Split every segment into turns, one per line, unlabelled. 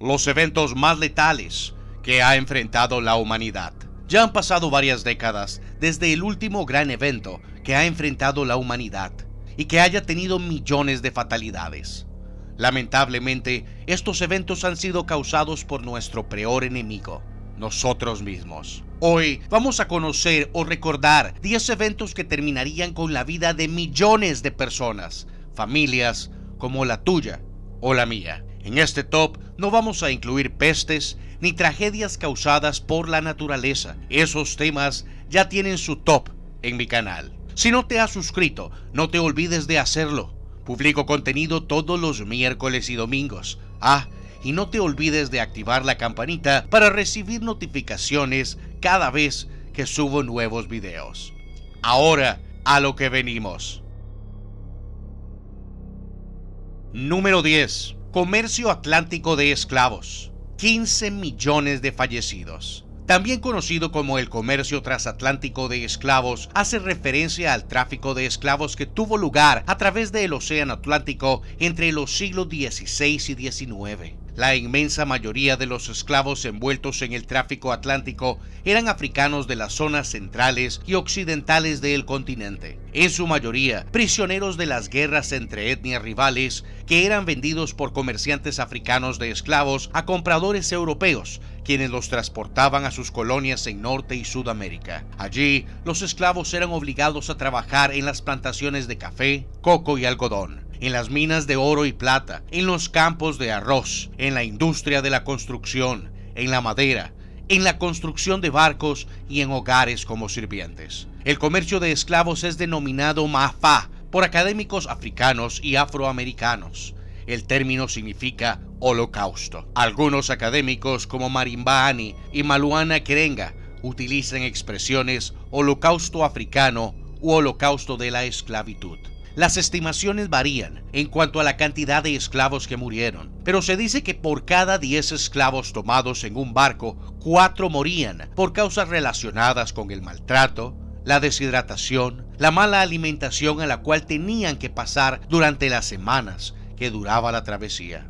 los eventos más letales que ha enfrentado la humanidad. Ya han pasado varias décadas desde el último gran evento que ha enfrentado la humanidad y que haya tenido millones de fatalidades. Lamentablemente, estos eventos han sido causados por nuestro peor enemigo, nosotros mismos. Hoy vamos a conocer o recordar 10 eventos que terminarían con la vida de millones de personas, familias como la tuya o la mía. En este top no vamos a incluir pestes ni tragedias causadas por la naturaleza. Esos temas ya tienen su top en mi canal. Si no te has suscrito, no te olvides de hacerlo. Publico contenido todos los miércoles y domingos. Ah, y no te olvides de activar la campanita para recibir notificaciones cada vez que subo nuevos videos. Ahora, a lo que venimos. Número 10 comercio atlántico de esclavos, 15 millones de fallecidos. También conocido como el comercio transatlántico de esclavos, hace referencia al tráfico de esclavos que tuvo lugar a través del Océano Atlántico entre los siglos XVI y XIX. La inmensa mayoría de los esclavos envueltos en el tráfico atlántico eran africanos de las zonas centrales y occidentales del continente, en su mayoría prisioneros de las guerras entre etnias rivales que eran vendidos por comerciantes africanos de esclavos a compradores europeos, quienes los transportaban a sus colonias en Norte y Sudamérica. Allí, los esclavos eran obligados a trabajar en las plantaciones de café, coco y algodón en las minas de oro y plata, en los campos de arroz, en la industria de la construcción, en la madera, en la construcción de barcos y en hogares como sirvientes. El comercio de esclavos es denominado mafa por académicos africanos y afroamericanos. El término significa holocausto. Algunos académicos como Marimbaani y Maluana Kerenga utilizan expresiones holocausto africano u holocausto de la esclavitud. Las estimaciones varían en cuanto a la cantidad de esclavos que murieron, pero se dice que por cada 10 esclavos tomados en un barco, 4 morían por causas relacionadas con el maltrato, la deshidratación, la mala alimentación a la cual tenían que pasar durante las semanas que duraba la travesía.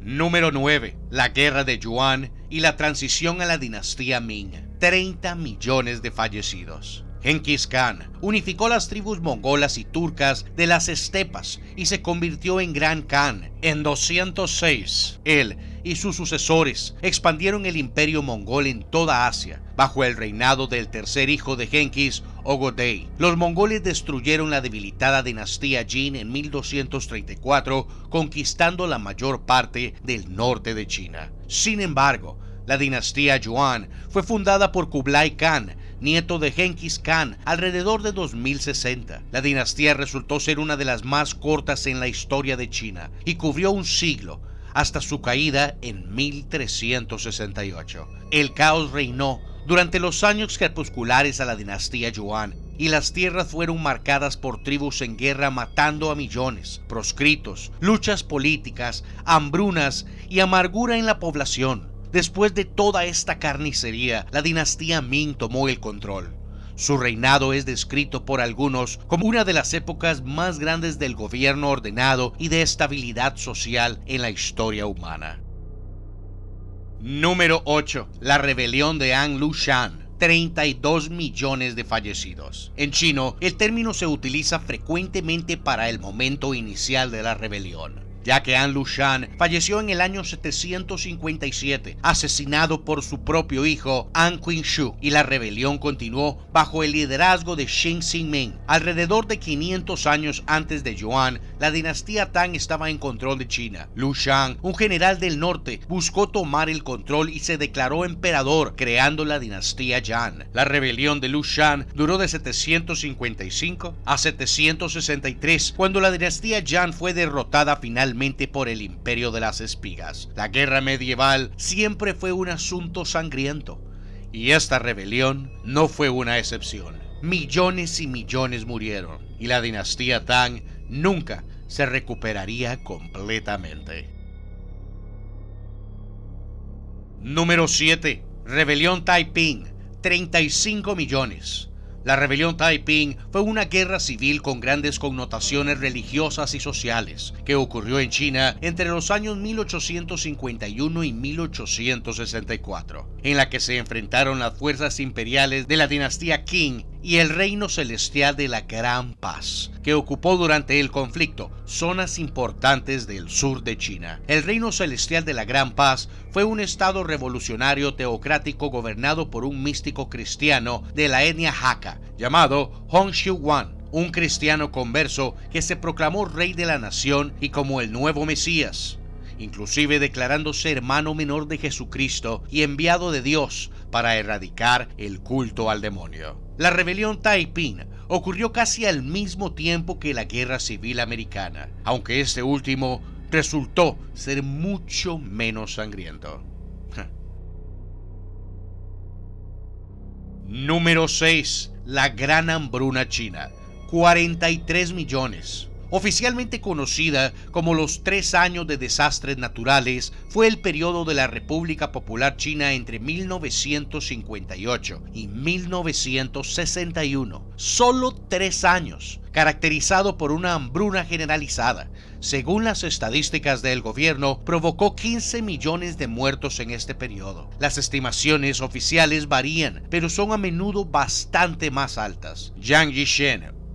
Número 9. La guerra de Yuan y la transición a la dinastía Ming. 30 millones de fallecidos. Genghis Khan unificó las tribus mongolas y turcas de las estepas y se convirtió en Gran Khan en 206. Él y sus sucesores expandieron el imperio mongol en toda Asia bajo el reinado del tercer hijo de Genghis, Ogodei. Los mongoles destruyeron la debilitada dinastía Jin en 1234, conquistando la mayor parte del norte de China. Sin embargo, la dinastía Yuan fue fundada por Kublai Khan nieto de Genghis Khan, alrededor de 2060. La dinastía resultó ser una de las más cortas en la historia de China y cubrió un siglo hasta su caída en 1368. El caos reinó durante los años crepusculares a la dinastía Yuan y las tierras fueron marcadas por tribus en guerra matando a millones, proscritos, luchas políticas, hambrunas y amargura en la población. Después de toda esta carnicería, la dinastía Ming tomó el control. Su reinado es descrito por algunos como una de las épocas más grandes del gobierno ordenado y de estabilidad social en la historia humana. Número 8. La rebelión de Ang Lushan. 32 millones de fallecidos. En chino, el término se utiliza frecuentemente para el momento inicial de la rebelión ya que An Lushan falleció en el año 757, asesinado por su propio hijo An Shu, y la rebelión continuó bajo el liderazgo de Xin ming Alrededor de 500 años antes de Yuan, la dinastía Tang estaba en control de China. Lushan, un general del norte, buscó tomar el control y se declaró emperador, creando la dinastía Yan. La rebelión de Lushan duró de 755 a 763, cuando la dinastía Yan fue derrotada finalmente por el imperio de las espigas. La guerra medieval siempre fue un asunto sangriento, y esta rebelión no fue una excepción. Millones y millones murieron, y la dinastía Tang nunca se recuperaría completamente. Número 7. Rebelión Taiping, 35 millones. La rebelión Taiping fue una guerra civil con grandes connotaciones religiosas y sociales que ocurrió en China entre los años 1851 y 1864, en la que se enfrentaron las fuerzas imperiales de la dinastía Qing y el reino celestial de la Gran Paz, que ocupó durante el conflicto zonas importantes del sur de China. El reino celestial de la Gran Paz fue un estado revolucionario teocrático gobernado por un místico cristiano de la etnia Haka, llamado Hongxiu Wan un cristiano converso que se proclamó rey de la nación y como el nuevo Mesías, inclusive declarándose hermano menor de Jesucristo y enviado de Dios para erradicar el culto al demonio. La rebelión Taiping ocurrió casi al mismo tiempo que la Guerra Civil Americana, aunque este último resultó ser mucho menos sangriento. Número 6. La Gran Hambruna China. 43 millones oficialmente conocida como los tres años de desastres naturales, fue el periodo de la República Popular China entre 1958 y 1961. Solo tres años, caracterizado por una hambruna generalizada. Según las estadísticas del gobierno, provocó 15 millones de muertos en este periodo. Las estimaciones oficiales varían, pero son a menudo bastante más altas. Yang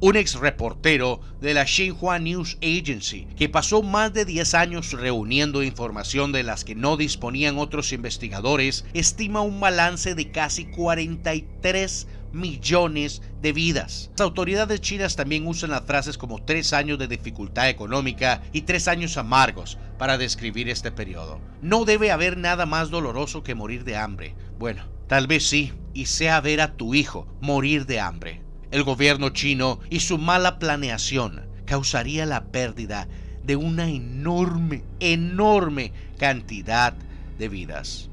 un ex reportero de la Xinhua News Agency, que pasó más de 10 años reuniendo información de las que no disponían otros investigadores, estima un balance de casi 43 millones de vidas. Las autoridades chinas también usan las frases como tres años de dificultad económica y tres años amargos para describir este periodo. No debe haber nada más doloroso que morir de hambre. Bueno, tal vez sí, y sea ver a tu hijo morir de hambre. El gobierno chino y su mala planeación causaría la pérdida de una enorme, enorme cantidad de vidas.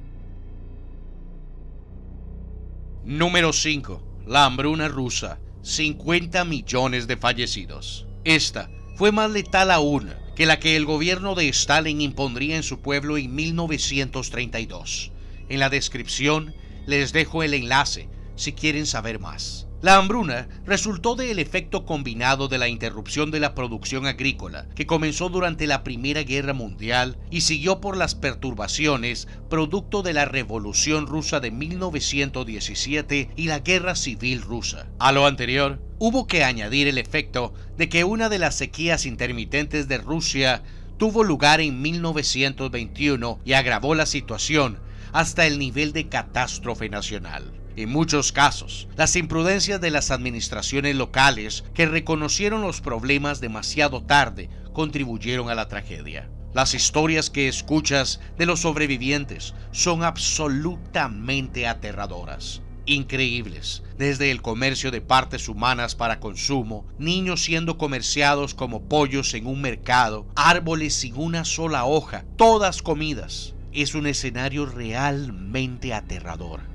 Número 5. La hambruna rusa. 50 millones de fallecidos. Esta fue más letal aún que la que el gobierno de Stalin impondría en su pueblo en 1932. En la descripción les dejo el enlace si quieren saber más. La hambruna resultó del efecto combinado de la interrupción de la producción agrícola, que comenzó durante la Primera Guerra Mundial y siguió por las perturbaciones producto de la Revolución Rusa de 1917 y la Guerra Civil Rusa. A lo anterior, hubo que añadir el efecto de que una de las sequías intermitentes de Rusia tuvo lugar en 1921 y agravó la situación hasta el nivel de catástrofe nacional. En muchos casos, las imprudencias de las administraciones locales que reconocieron los problemas demasiado tarde contribuyeron a la tragedia. Las historias que escuchas de los sobrevivientes son absolutamente aterradoras increíbles, desde el comercio de partes humanas para consumo, niños siendo comerciados como pollos en un mercado, árboles sin una sola hoja, todas comidas. Es un escenario realmente aterrador.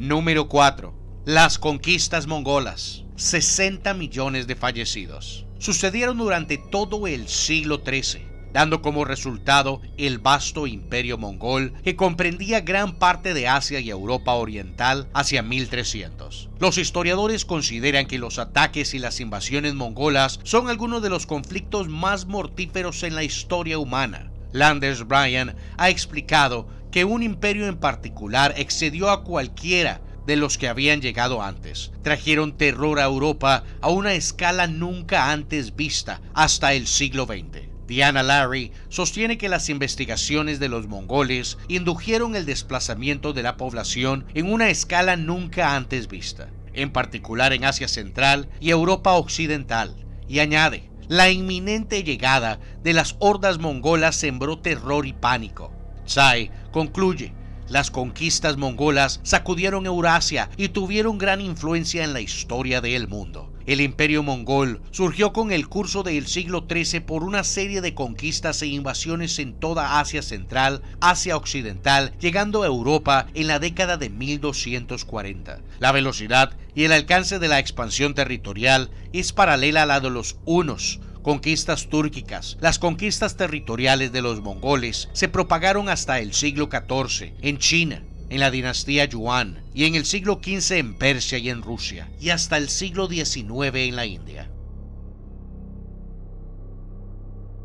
Número 4. Las conquistas mongolas. 60 millones de fallecidos. Sucedieron durante todo el siglo XIII, dando como resultado el vasto imperio mongol que comprendía gran parte de Asia y Europa Oriental hacia 1300. Los historiadores consideran que los ataques y las invasiones mongolas son algunos de los conflictos más mortíferos en la historia humana. Landers Bryan ha explicado que un imperio en particular excedió a cualquiera de los que habían llegado antes. Trajeron terror a Europa a una escala nunca antes vista hasta el siglo XX. Diana Larry sostiene que las investigaciones de los mongoles indujeron el desplazamiento de la población en una escala nunca antes vista, en particular en Asia Central y Europa Occidental, y añade, la inminente llegada de las hordas mongolas sembró terror y pánico, Tsai concluye, las conquistas mongolas sacudieron Eurasia y tuvieron gran influencia en la historia del mundo. El imperio mongol surgió con el curso del siglo XIII por una serie de conquistas e invasiones en toda Asia Central, Asia Occidental, llegando a Europa en la década de 1240. La velocidad y el alcance de la expansión territorial es paralela a la de los unos conquistas túrquicas, las conquistas territoriales de los mongoles se propagaron hasta el siglo XIV en China, en la dinastía Yuan y en el siglo XV en Persia y en Rusia, y hasta el siglo XIX en la India.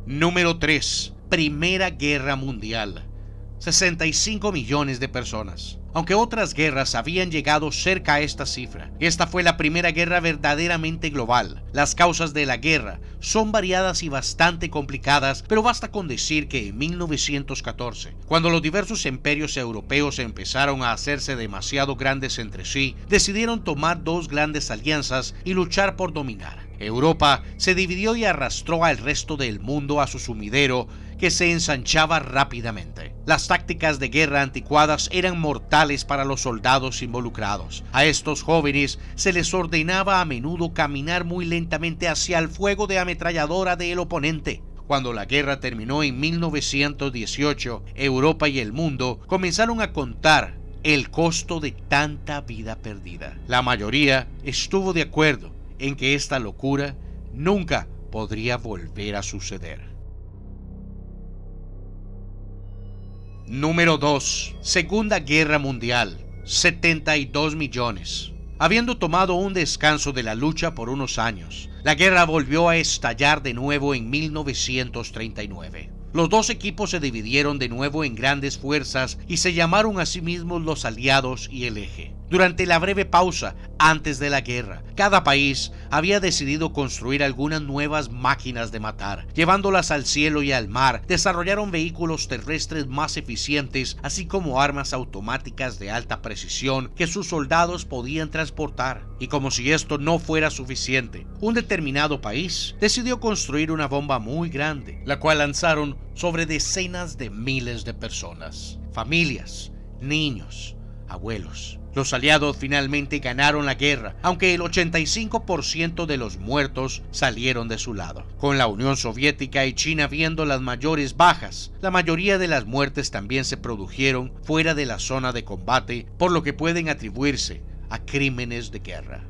Número 3. Primera Guerra Mundial 65 millones de personas. Aunque otras guerras habían llegado cerca a esta cifra, esta fue la primera guerra verdaderamente global. Las causas de la guerra son variadas y bastante complicadas, pero basta con decir que en 1914, cuando los diversos imperios europeos empezaron a hacerse demasiado grandes entre sí, decidieron tomar dos grandes alianzas y luchar por dominar. Europa se dividió y arrastró al resto del mundo a su sumidero que se ensanchaba rápidamente. Las tácticas de guerra anticuadas eran mortales para los soldados involucrados. A estos jóvenes se les ordenaba a menudo caminar muy lentamente hacia el fuego de ametralladora del oponente. Cuando la guerra terminó en 1918, Europa y el mundo comenzaron a contar el costo de tanta vida perdida. La mayoría estuvo de acuerdo en que esta locura nunca podría volver a suceder. Número 2. Segunda Guerra Mundial. 72 millones. Habiendo tomado un descanso de la lucha por unos años, la guerra volvió a estallar de nuevo en 1939. Los dos equipos se dividieron de nuevo en grandes fuerzas y se llamaron a sí mismos los aliados y el eje. Durante la breve pausa antes de la guerra, cada país había decidido construir algunas nuevas máquinas de matar, llevándolas al cielo y al mar, desarrollaron vehículos terrestres más eficientes, así como armas automáticas de alta precisión que sus soldados podían transportar. Y como si esto no fuera suficiente, un determinado país decidió construir una bomba muy grande, la cual lanzaron sobre decenas de miles de personas, familias, niños, abuelos los aliados finalmente ganaron la guerra, aunque el 85% de los muertos salieron de su lado. Con la Unión Soviética y China viendo las mayores bajas, la mayoría de las muertes también se produjeron fuera de la zona de combate, por lo que pueden atribuirse a crímenes de guerra.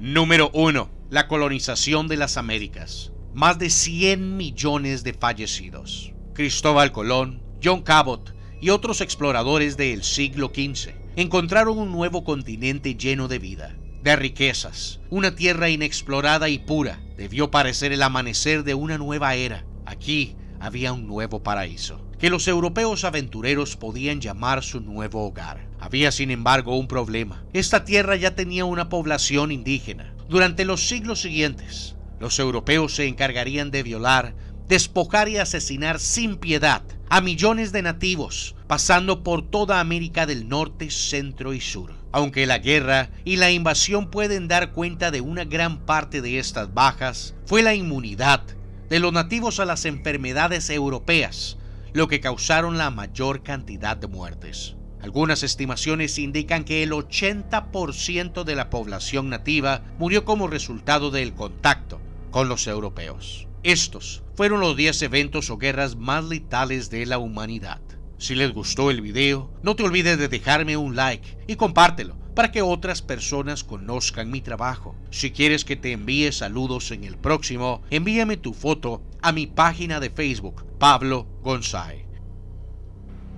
Número 1. La colonización de las Américas. Más de 100 millones de fallecidos. Cristóbal Colón, John Cabot, y otros exploradores del siglo XV encontraron un nuevo continente lleno de vida, de riquezas, una tierra inexplorada y pura. Debió parecer el amanecer de una nueva era. Aquí había un nuevo paraíso que los europeos aventureros podían llamar su nuevo hogar. Había, sin embargo, un problema. Esta tierra ya tenía una población indígena. Durante los siglos siguientes, los europeos se encargarían de violar, despojar y asesinar sin piedad a millones de nativos, pasando por toda América del Norte, Centro y Sur. Aunque la guerra y la invasión pueden dar cuenta de una gran parte de estas bajas, fue la inmunidad de los nativos a las enfermedades europeas lo que causaron la mayor cantidad de muertes. Algunas estimaciones indican que el 80% de la población nativa murió como resultado del contacto con los europeos. Estos fueron los 10 eventos o guerras más letales de la humanidad. Si les gustó el video, no te olvides de dejarme un like y compártelo para que otras personas conozcan mi trabajo. Si quieres que te envíe saludos en el próximo, envíame tu foto a mi página de Facebook, Pablo González.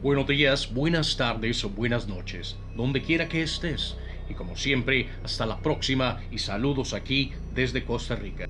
Buenos días, buenas tardes o buenas noches, donde quiera que estés. Y como siempre, hasta la próxima y saludos aquí desde Costa Rica.